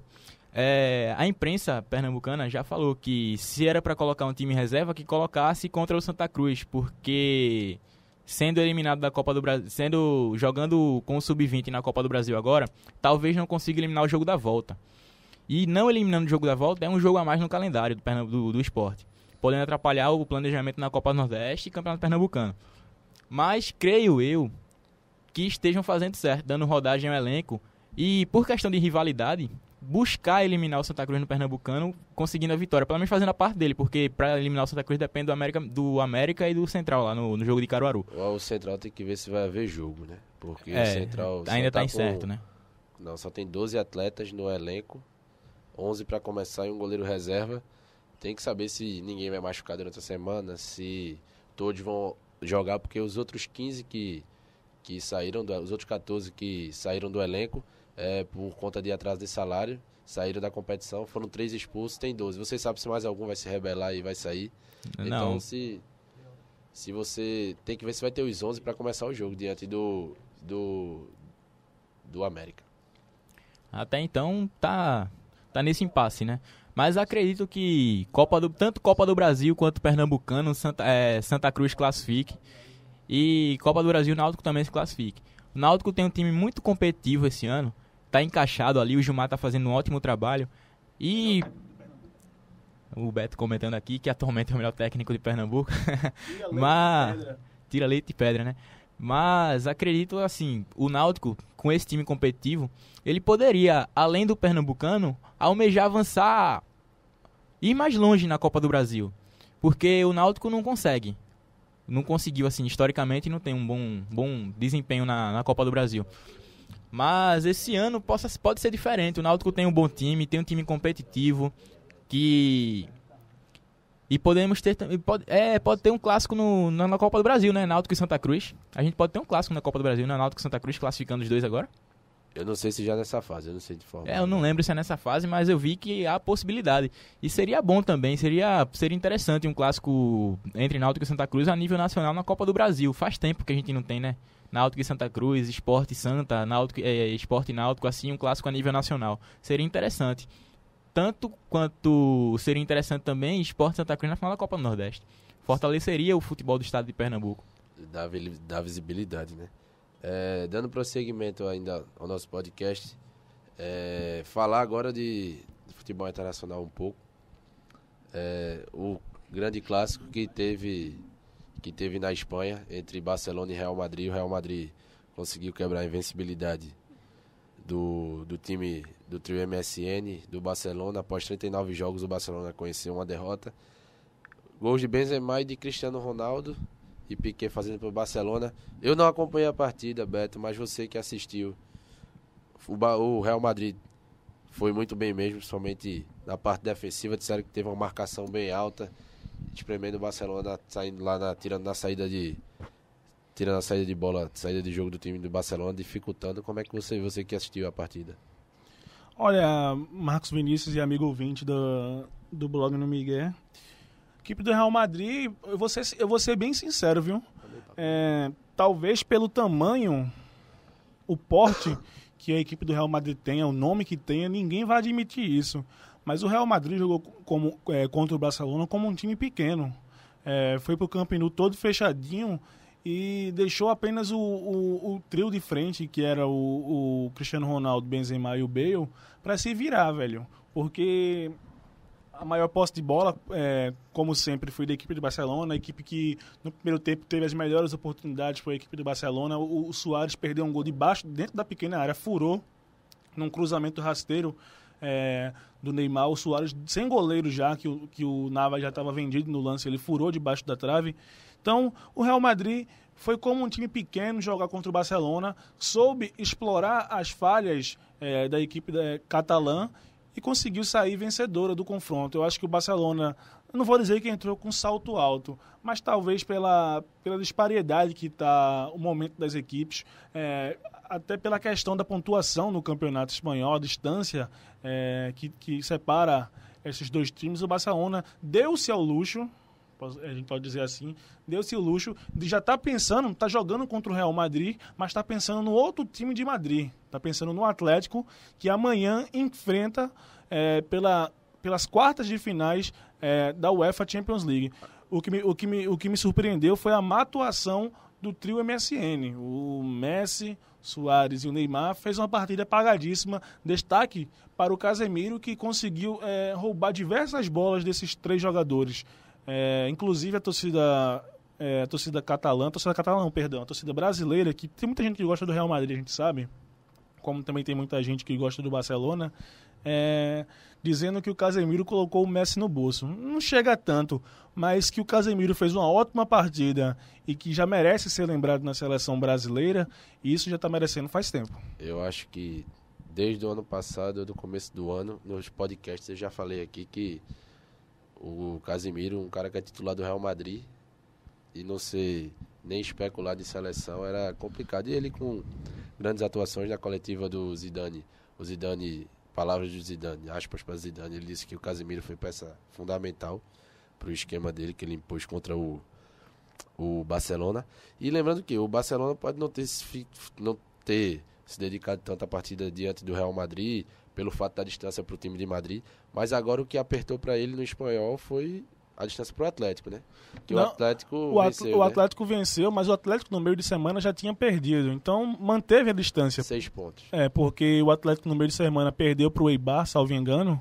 é, a imprensa pernambucana já falou que se era para colocar um time reserva, que colocasse contra o Santa Cruz, porque sendo eliminado da Copa do Brasil, sendo jogando com o sub-20 na Copa do Brasil agora, talvez não consiga eliminar o jogo da volta. E não eliminando o jogo da volta é um jogo a mais no calendário do, do, do esporte, podendo atrapalhar o planejamento na Copa do Nordeste e Campeonato Pernambucano. Mas creio eu que estejam fazendo certo, dando rodagem ao elenco. E por questão de rivalidade, buscar eliminar o Santa Cruz no Pernambucano, conseguindo a vitória, pelo menos fazendo a parte dele, porque para eliminar o Santa Cruz depende do América, do América e do Central lá no, no jogo de Caruaru. O Central tem que ver se vai haver jogo, né? Porque é, o Central ainda está tá incerto, com... né? Não, só tem 12 atletas no elenco, 11 para começar e um goleiro reserva. Tem que saber se ninguém vai machucar durante a semana, se todos vão jogar, porque os outros 15 que que saíram, do, os outros 14 que saíram do elenco é, por conta de atraso de salário, saíram da competição, foram três expulsos, tem 12. Você sabe se mais algum vai se rebelar e vai sair. Não. Então, se, se você tem que ver se vai ter os 11 para começar o jogo diante do, do, do América. Até então, tá, tá nesse impasse, né? Mas acredito que Copa do, tanto Copa do Brasil quanto Pernambucano, Santa, é, Santa Cruz classifique e Copa do Brasil o Náutico também se classifique. O Náutico tem um time muito competitivo esse ano, tá encaixado ali, o Gilmar tá fazendo um ótimo trabalho e o Beto comentando aqui que atualmente é o melhor técnico de Pernambuco. Mas tira leite e pedra, né? Mas acredito assim, o Náutico com esse time competitivo, ele poderia, além do pernambucano, almejar avançar ir mais longe na Copa do Brasil, porque o Náutico não consegue não conseguiu, assim, historicamente, não tem um bom, bom desempenho na, na Copa do Brasil. Mas esse ano possa, pode ser diferente. O Náutico tem um bom time, tem um time competitivo que e podemos ter pode, é, pode ter um clássico no, na, Copa do Brasil, né? Náutico e Santa Cruz. A gente pode ter um clássico na Copa do Brasil, né? Náutico e Santa Cruz classificando os dois agora. Eu não sei se já é nessa fase, eu não sei de forma. É, eu não lembro se é nessa fase, mas eu vi que há possibilidade. E seria bom também, seria, seria interessante um clássico entre Náutico e Santa Cruz a nível nacional na Copa do Brasil. Faz tempo que a gente não tem, né? Náutico e Santa Cruz, Esporte Santa, Náutico, é, Esporte Náutico, assim, um clássico a nível nacional. Seria interessante. Tanto quanto seria interessante também Esporte Santa Cruz na final da Copa do Nordeste. Fortaleceria o futebol do estado de Pernambuco. Dá, dá visibilidade, né? É, dando prosseguimento ainda ao nosso podcast, é, falar agora de, de futebol internacional um pouco. É, o grande clássico que teve que teve na Espanha entre Barcelona e Real Madrid. O Real Madrid conseguiu quebrar a invencibilidade do, do time do trio MSN do Barcelona. Após 39 jogos, o Barcelona conheceu uma derrota. Gols de Benzema e de Cristiano Ronaldo e Piquet fazendo para o Barcelona. Eu não acompanhei a partida, Beto, mas você que assistiu, o, Real Madrid foi muito bem mesmo, principalmente na parte defensiva. Disseram que teve uma marcação bem alta, espremendo o Barcelona, saindo lá na, tirando na saída de. Tirando a saída de bola, saída de jogo do time do Barcelona, dificultando. Como é que você, você que assistiu a partida? Olha, Marcos Vinícius e amigo ouvinte do, do blog no Miguel, equipe do Real Madrid, eu vou ser, eu vou ser bem sincero, viu? É, talvez pelo tamanho, o porte <laughs> que a equipe do Real Madrid tenha, o nome que tenha, ninguém vai admitir isso. Mas o Real Madrid jogou como, é, contra o Barcelona como um time pequeno. É, foi pro Campinu todo fechadinho e deixou apenas o, o, o, trio de frente, que era o, o Cristiano Ronaldo, Benzema e o Bale, para se virar, velho. Porque a maior posse de bola, é, como sempre, foi da equipe do Barcelona, a equipe que no primeiro tempo teve as melhores oportunidades foi a equipe do Barcelona. O, o Soares perdeu um gol de baixo, dentro da pequena área, furou num cruzamento rasteiro é, do Neymar. O Soares, sem goleiro já, que o, que o Nava já estava vendido no lance, ele furou debaixo da trave. Então, o Real Madrid foi como um time pequeno jogar contra o Barcelona, soube explorar as falhas é, da equipe da, é, catalã e conseguiu sair vencedora do confronto. Eu acho que o Barcelona, não vou dizer que entrou com salto alto, mas talvez pela, pela disparidade que está o momento das equipes, é, até pela questão da pontuação no campeonato espanhol, a distância é, que, que separa esses dois times, o Barcelona deu-se ao luxo a gente pode dizer assim, deu-se o luxo de já estar tá pensando, está jogando contra o Real Madrid, mas está pensando no outro time de Madrid, está pensando no Atlético, que amanhã enfrenta é, pela, pelas quartas de finais é, da UEFA Champions League. O que, me, o, que me, o que me surpreendeu foi a má atuação do trio MSN. O Messi, Soares e o Neymar fez uma partida apagadíssima. Destaque para o Casemiro, que conseguiu é, roubar diversas bolas desses três jogadores. É, inclusive a torcida é, a torcida catalã, a torcida catalã não, perdão, a torcida brasileira, que tem muita gente que gosta do Real Madrid, a gente sabe, como também tem muita gente que gosta do Barcelona, é, dizendo que o Casemiro colocou o Messi no bolso. Não chega tanto, mas que o Casemiro fez uma ótima partida e que já merece ser lembrado na seleção brasileira, e isso já está merecendo faz tempo. Eu acho que desde o ano passado, do começo do ano, nos podcasts eu já falei aqui que o Casimiro, um cara que é titular do Real Madrid, e não ser nem especular de seleção era complicado. E ele com grandes atuações na coletiva do Zidane. O Zidane, palavras do Zidane, aspas para Zidane, ele disse que o Casimiro foi peça fundamental para o esquema dele que ele impôs contra o, o Barcelona. E lembrando que o Barcelona pode não ter, não ter se dedicado tanto à partida diante do Real Madrid, pelo fato da distância para o time de Madrid. Mas agora o que apertou para ele no espanhol foi a distância para o Atlético, né? Que Não, o Atlético o venceu, o né? Atlético venceu, mas o Atlético no meio de semana já tinha perdido, então manteve a distância. Seis pontos. É porque o Atlético no meio de semana perdeu para o Eibar, salvo engano.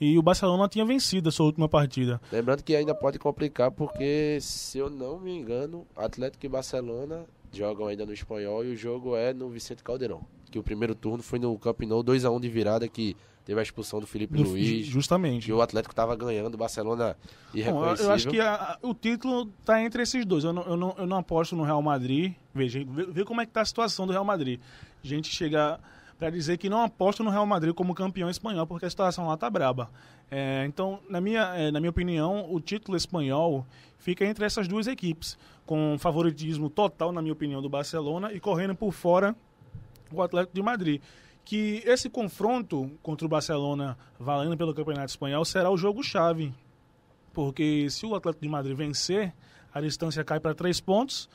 E o Barcelona tinha vencido a sua última partida. Lembrando que ainda pode complicar, porque, se eu não me engano, Atlético e Barcelona jogam ainda no espanhol e o jogo é no Vicente Calderón que o primeiro turno foi no Camp Nou, 2 a 1 de virada que teve a expulsão do Felipe Luiz. Justamente. E o Atlético estava ganhando, o Barcelona irreconhecível. Bom, eu acho que a, o título está entre esses dois. Eu não, eu, não, eu não aposto no Real Madrid. Veja, vê, vê como é que está a situação do Real Madrid. A gente chega para dizer que não aposto no Real Madrid como campeão espanhol, porque a situação lá tá braba. É, então, na minha, é, na minha opinião, o título espanhol fica entre essas duas equipes, com favoritismo total, na minha opinião, do Barcelona e correndo por fora o Atlético de Madrid. Que esse confronto contra o Barcelona, valendo pelo Campeonato Espanhol, será o jogo-chave. Porque se o Atlético de Madrid vencer, a distância cai para três pontos,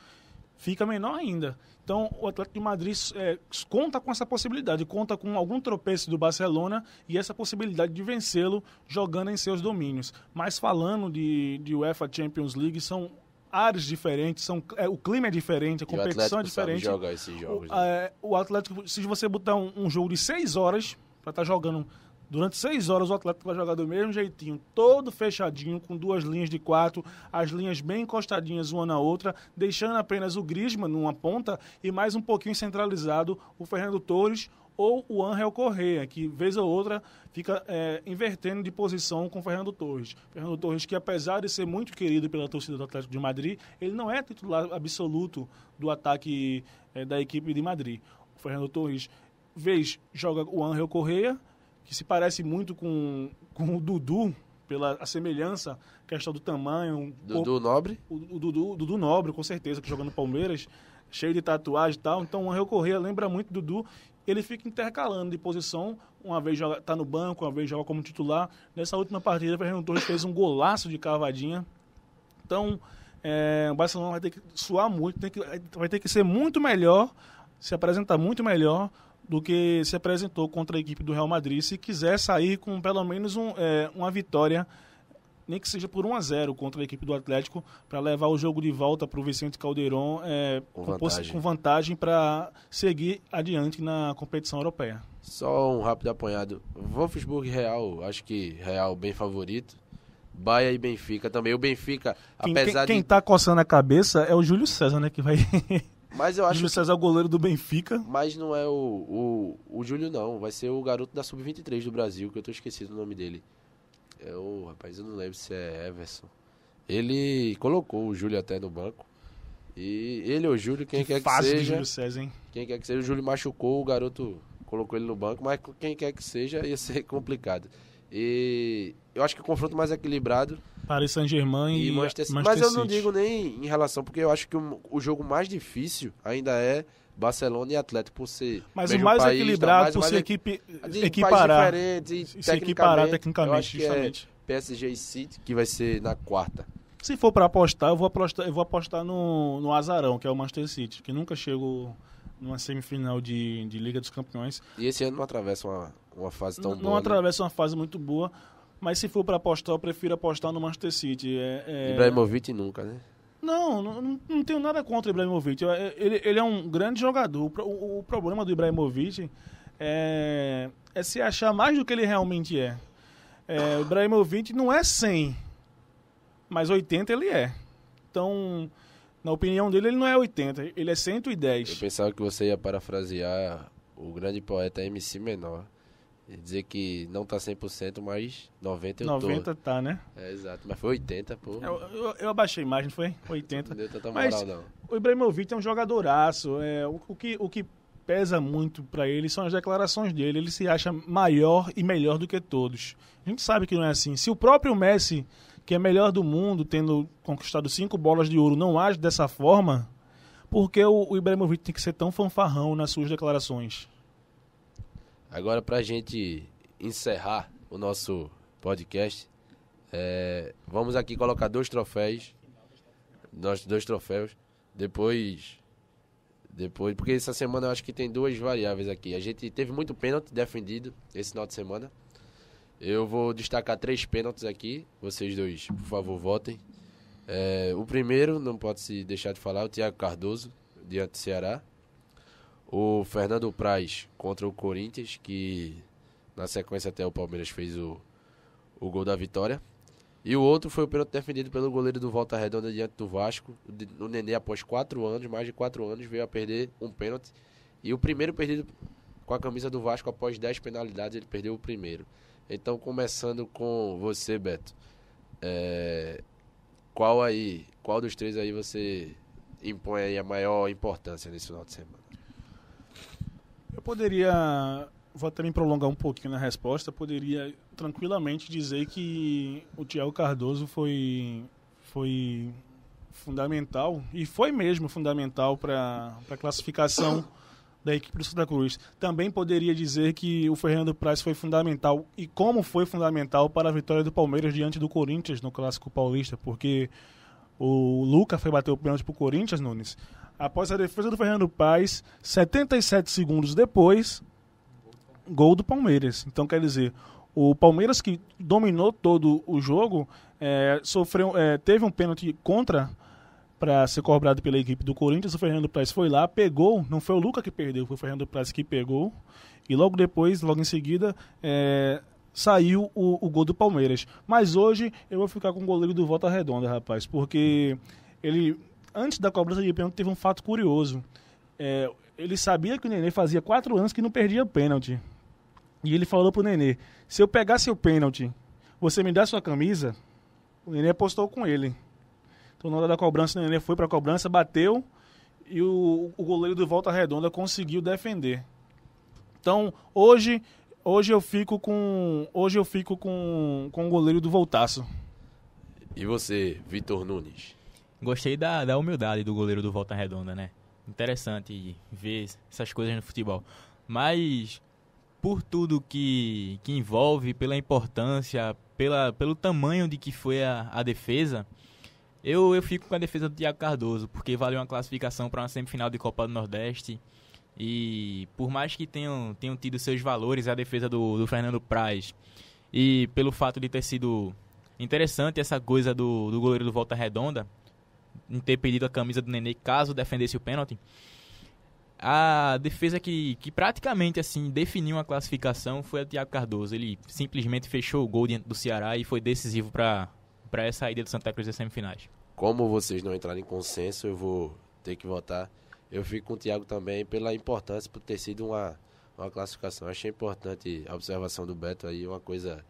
fica menor ainda. Então, o Atlético de Madrid é, conta com essa possibilidade, conta com algum tropeço do Barcelona e essa possibilidade de vencê-lo jogando em seus domínios. Mas falando de, de UEFA Champions League, são áreas diferentes, são, é, o clima é diferente, a competição é diferente. jogar esses jogos, o, é, né? é, o Atlético, se você botar um, um jogo de seis horas, para estar tá jogando durante seis horas, o Atlético vai jogar do mesmo jeitinho, todo fechadinho, com duas linhas de quatro, as linhas bem encostadinhas uma na outra, deixando apenas o Grisma numa ponta e mais um pouquinho centralizado o Fernando Torres ou o Angel Correa, que vez ou outra fica é, invertendo de posição com o Fernando Torres. Fernando Torres, que apesar de ser muito querido pela torcida do Atlético de Madrid, ele não é titular absoluto do ataque é, da equipe de Madrid. O Fernando Torres, vez, joga o Angel Correa, que se parece muito com, com o Dudu, pela semelhança, questão do tamanho. Dudu Nobre? O, o, Dudu, o Dudu Nobre, com certeza, que joga no Palmeiras <laughs> cheio de tatuagem e tal. Então o Angel Correa lembra muito Dudu ele fica intercalando de posição, uma vez joga, tá no banco, uma vez joga como titular. Nessa última partida, Fernando Torres fez um golaço de cavadinha. Então, é, o Barcelona vai ter que suar muito, que, vai ter que ser muito melhor, se apresentar muito melhor do que se apresentou contra a equipe do Real Madrid, se quiser sair com pelo menos um, é, uma vitória nem que seja por 1 a 0 contra a equipe do Atlético, para levar o jogo de volta para o Vicente Caldeirão é, com, vantagem, vantagem para seguir adiante na competição europeia. Só um rápido apanhado. Wolfsburg Real, acho que Real bem favorito. Bahia e Benfica também. O Benfica, quem, apesar quem, de. Quem está coçando a cabeça é o Júlio César, né? Que vai. <laughs> Mas eu acho Júlio César é o goleiro do Benfica. Mas não é o, o, o Júlio, não. Vai ser o garoto da Sub-23 do Brasil, que eu estou esquecido o nome dele. É o rapaz, eu não lembro se é Everson. Ele colocou o Júlio até no banco. E ele, o Júlio, quem que quer que seja. Júlio César, hein? Quem quer que seja, o Júlio machucou, o garoto colocou ele no banco, mas quem quer que seja ia ser <laughs> complicado. E eu acho que o confronto mais equilibrado. Paris Saint-Germain e, e Manchester, Manchester Mas eu não digo nem em relação, porque eu acho que o, o jogo mais difícil ainda é Barcelona e Atlético por ser. Mas o mais país, tá? equilibrado, mais, por ser equipe, equiparar. Diferente, se equiparar tecnicamente, é justamente. É PSG e City, que vai ser na quarta. Se for para apostar, eu vou apostar, eu vou apostar no, no Azarão, que é o Manchester City, que nunca chegou numa semifinal de, de Liga dos Campeões. E esse ano não atravessa uma, uma fase tão não, boa. Não né? atravessa né? uma fase muito boa, mas se for para apostar, eu prefiro apostar no Manchester City. É, é... Ibrahimovic nunca, né? Não, não, não tenho nada contra o Ibrahimovic. Ele, ele é um grande jogador. O, o problema do Ibrahimovic é, é, se achar mais do que ele realmente é. é o Ibrahimovic não é 100, mas 80 ele é. Então, na opinião dele, ele não é 80, ele é 110. Eu pensava que você ia parafrasear o grande poeta MC Menor dizer que não tá 100%, mas 90 eu 90 tô. tá, né? É, exato. Mas foi 80, pô. É, eu, eu, eu abaixei mais, não foi? 80. não deu tanta moral, mas não. O Ibrahimovic é um jogadoraço. É, o, o, que, o que pesa muito para ele são as declarações dele. Ele se acha maior e melhor do que todos. A gente sabe que não é assim. Se o próprio Messi, que é melhor do mundo, tendo conquistado cinco bolas de ouro, não age dessa forma, por que o, o Ibrahimovic tem que ser tão fanfarrão nas suas declarações? Agora, para a gente encerrar o nosso podcast, é, vamos aqui colocar dois troféus. Nós, dois troféus. Depois. Depois. Porque essa semana eu acho que tem duas variáveis aqui. A gente teve muito pênalti defendido esse final de semana. Eu vou destacar três pênaltis aqui. Vocês dois, por favor, votem. É, o primeiro, não pode se deixar de falar, o Thiago Cardoso, diante do Ceará. O Fernando Praz contra o Corinthians, que na sequência até o Palmeiras fez o, o gol da vitória. E o outro foi o pênalti defendido pelo goleiro do Volta Redonda diante do Vasco. O Nenê, após quatro anos, mais de quatro anos, veio a perder um pênalti. E o primeiro perdido com a camisa do Vasco, após dez penalidades, ele perdeu o primeiro. Então, começando com você, Beto. É... Qual aí, qual dos três aí você impõe aí a maior importância nesse final de semana? Eu poderia, vou até me prolongar um pouquinho na resposta, poderia tranquilamente dizer que o Thiago Cardoso foi, foi fundamental, e foi mesmo fundamental para a classificação da equipe do Santa Cruz. Também poderia dizer que o Fernando Praz foi fundamental, e como foi fundamental para a vitória do Palmeiras diante do Corinthians no Clássico Paulista, porque o Luca foi bater o pênalti para o Corinthians, Nunes. Após a defesa do Fernando Paes, 77 segundos depois, gol do Palmeiras. Então, quer dizer, o Palmeiras que dominou todo o jogo é, sofreu, é, teve um pênalti contra para ser cobrado pela equipe do Corinthians. O Fernando Paz foi lá, pegou. Não foi o Luca que perdeu, foi o Fernando Paz que pegou. E logo depois, logo em seguida, é, saiu o, o, gol do Palmeiras. Mas hoje eu vou ficar com o goleiro do Volta Redonda, rapaz, porque ele antes da cobrança de pênalti, teve um fato curioso. É, ele sabia que o Nenê fazia quatro anos que não perdia pênalti. E ele falou pro Nenê: se eu pegar seu pênalti, você me dá sua camisa? O Nenê apostou com ele. Então, na hora da cobrança, o Nenê foi pra cobrança, bateu e o, o goleiro do Volta Redonda conseguiu defender. Então, hoje, hoje eu fico com hoje eu fico com, com o goleiro do Voltaço. E você, Vitor Nunes? Gostei da, da humildade do goleiro do Volta Redonda, né? Interessante ver essas coisas no futebol. Mas por tudo que, que envolve, pela importância, pela, pelo tamanho de que foi a, a defesa, eu, eu fico com a defesa do Thiago Cardoso, porque valeu uma classificação para uma semifinal de Copa do Nordeste. E por mais que tenham, tenham tido seus valores a defesa do, do Fernando Praz, e pelo fato de ter sido interessante essa coisa do, do goleiro do Volta Redonda, em ter pedido a camisa do Nenê caso defendesse o pênalti. A defesa que, que praticamente assim definiu a classificação foi a do Thiago Cardoso. Ele simplesmente fechou o gol do Ceará e foi decisivo para essa saída do Santa Cruz das semifinais. Como vocês não entrarem em consenso, eu vou ter que votar. Eu fico com o Thiago também pela importância, por ter sido uma, uma classificação. Achei importante a observação do Beto aí, uma coisa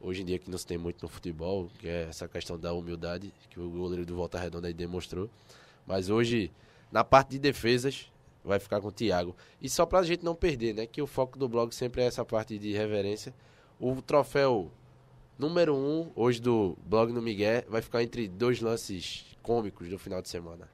hoje em dia que não se tem muito no futebol, que é essa questão da humildade que o goleiro do Volta Redonda aí demonstrou. Mas hoje, na parte de defesas, vai ficar com o Thiago. E só pra gente não perder, né? Que o foco do blog sempre é essa parte de reverência. O troféu número um, hoje do blog no Miguel, vai ficar entre dois lances cômicos do final de semana.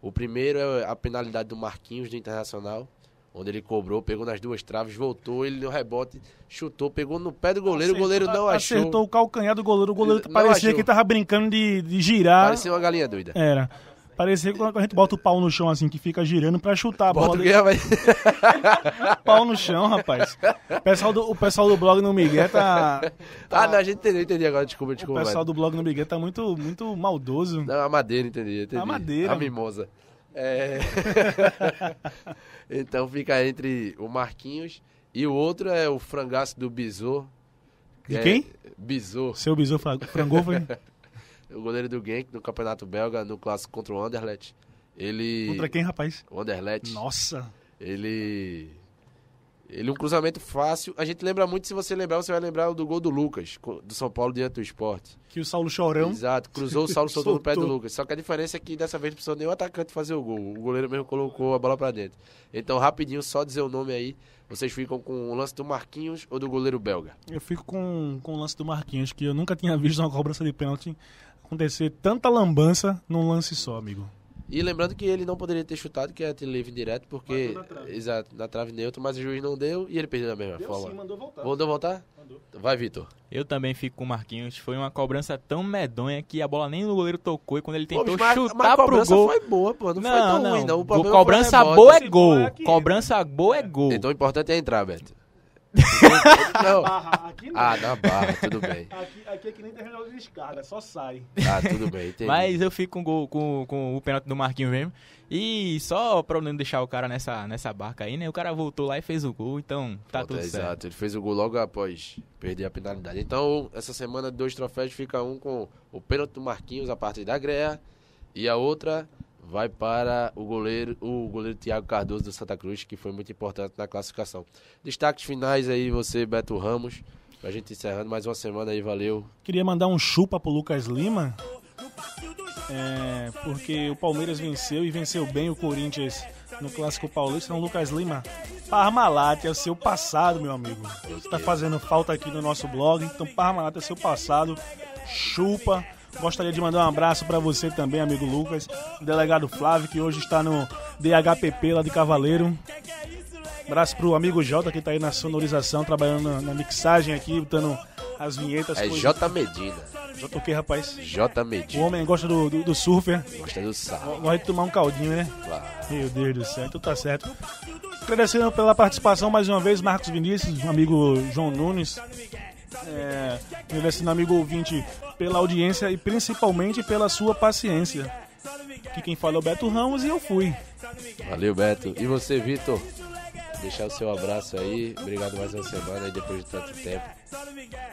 O primeiro é a penalidade do Marquinhos do Internacional, Onde ele cobrou, pegou nas duas traves, voltou, ele no rebote, chutou, pegou no pé do goleiro, acertou, o goleiro não achou. Acertou o calcanhar do goleiro, o goleiro não parecia achou. que tava brincando de, de girar. Parecia uma galinha doida. Era. Parecia que quando a gente bota o pau no chão assim, que fica girando pra chutar a bola. <laughs> pau no chão, rapaz. O pessoal do, o pessoal do blog no Miguel tá, ah, tá... Ah, não, a gente entendeu, entendi agora, desculpa, desculpa. O pessoal velho. do blog no Miguel tá muito, muito maldoso. Não, a madeira, entendi, entendi. A madeira. A mimosa. É... <laughs> então fica entre o Marquinhos e o outro é o frangaço do Bizô. De é... quem? Bizô. Seu Bizô frangou foi? <laughs> o goleiro do Genk no Campeonato Belga, no clássico contra o Anderlecht. Ele. Contra quem, rapaz? O Anderlecht. Nossa! Ele ele é um cruzamento fácil. A gente lembra muito, se você lembrar, você vai lembrar do gol do Lucas, do São Paulo diante do esporte. Que o Saulo Chorão. Exato, cruzou o Saulo, <laughs> soltou no pé do Lucas. Só que a diferença é que dessa vez não precisou nem o atacante fazer o gol. O goleiro mesmo colocou a bola para dentro. Então, rapidinho, só dizer o nome aí. Vocês ficam com o lance do Marquinhos ou do goleiro belga? Eu fico com, com o lance do Marquinhos, que eu nunca tinha <laughs> visto uma cobrança de pênalti acontecer tanta lambança num lance só, amigo. E lembrando que ele não poderia ter chutado, que é te livre direto, porque. Na trave. Exato, na trave neutra, mas o juiz não deu e ele perdeu da mesma deu forma. Sim, mandou voltar. Mandou voltar? Mandou. Então vai, Vitor. Eu também fico com o Marquinhos. Foi uma cobrança tão medonha que a bola nem no goleiro tocou e quando ele tentou pô, mas, chutar mas a pro gol. foi boa, pô. Não, não foi tão não. ruim, não. O cobrança foi boa é gol. Boa é cobrança boa é gol. Então o importante é entrar, Beto. <laughs> não. Ah, Aqui não. Ah, na barra, tudo bem. <laughs> aqui, aqui é que nem terminal de escada, só sai. Ah, tudo bem, entendi. Mas eu fico com, gol, com, com o pênalti do Marquinhos mesmo. E só para não deixar o cara nessa, nessa barca aí, né? O cara voltou lá e fez o gol, então tá Falta, tudo certo. Exato, ele fez o gol logo após perder a penalidade. Então, essa semana, dois troféus, fica um com o pênalti do Marquinhos a partir da greia e a outra vai para o goleiro, o goleiro Thiago Cardoso do Santa Cruz, que foi muito importante na classificação. Destaques finais aí, você, Beto Ramos. Pra gente encerrando mais uma semana aí, valeu. Queria mandar um chupa pro Lucas Lima. É, porque o Palmeiras venceu e venceu bem o Corinthians no Clássico Paulista. Então, Lucas Lima, Parmalat é o seu passado, meu amigo. Você tá fazendo falta aqui no nosso blog, então Parmalat é seu passado. Chupa. Gostaria de mandar um abraço para você também, amigo Lucas, delegado Flávio, que hoje está no DHPP lá de Cavaleiro. Abraço pro amigo Jota que tá aí na sonorização, trabalhando na, na mixagem aqui, botando as vinhetas. É Jota J Medina. J o que, rapaz? J Medina. O homem gosta do, do, do surfer. Gosta do sal. Gosta de tomar um caldinho, né? Claro. Meu Deus do céu, tudo então tá certo. Agradecendo pela participação mais uma vez, Marcos Vinícius, amigo João Nunes. É, agradecendo amigo ouvinte pela audiência e principalmente pela sua paciência. Aqui quem fala é o Beto Ramos e eu fui. Valeu, Beto. E você, Vitor? deixar o seu abraço aí. Obrigado mais uma semana e depois de tanto tempo.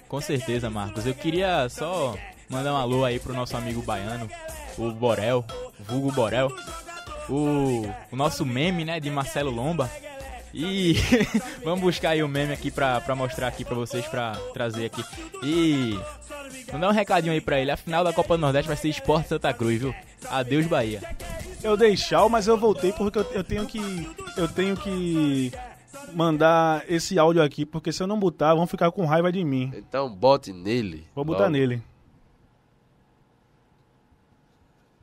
Com certeza, Marcos. Eu queria só mandar um alô aí pro nosso amigo baiano, o Borel, vulgo Borel. O, o nosso meme, né, de Marcelo Lomba, e <laughs> vamos buscar aí o um meme aqui pra, pra mostrar aqui pra vocês, pra trazer aqui. E mandar um recadinho aí pra ele. A final da Copa do Nordeste vai ser Esporte Santa Cruz, viu? Adeus, Bahia. Eu dei tchau, mas eu voltei porque eu, eu tenho que. Eu tenho que mandar esse áudio aqui, porque se eu não botar, vão ficar com raiva de mim. Então bote nele. Vou botar logo. nele.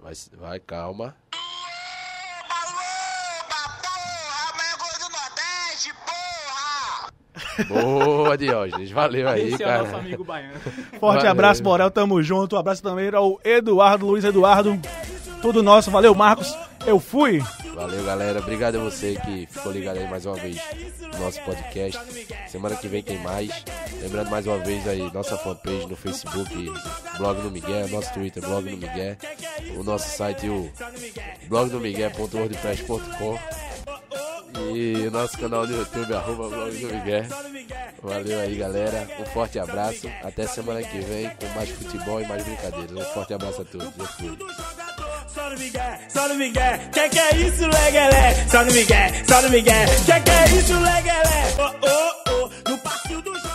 Vai, vai, calma. Boa, Diógenes. Valeu aí, Esse cara. é o nosso amigo baiano. Forte valeu. abraço, Borel. Tamo junto. Um abraço também ao Eduardo, Luiz Eduardo. Tudo nosso. Valeu, Marcos. Eu fui. Valeu, galera. Obrigado a você que ficou ligado aí mais uma vez no nosso podcast. Semana que vem tem mais. Lembrando mais uma vez aí, nossa fanpage no Facebook, Blog do Miguel, nosso Twitter, Blog do Miguel, o nosso site, o blogdomiguel.wordpress.com. E nosso canal do YouTube, arroba Vlogs do Miguel. Valeu aí, galera. Um forte abraço. Até semana que vem com mais futebol e mais brincadeiras. Um forte abraço a todos. Eu fui. Só no Miguel, só Miguel, que que é isso, legalé? Só no Miguel, só no Miguel, que que é isso, legalé? Oh, oh, oh, no é passinho do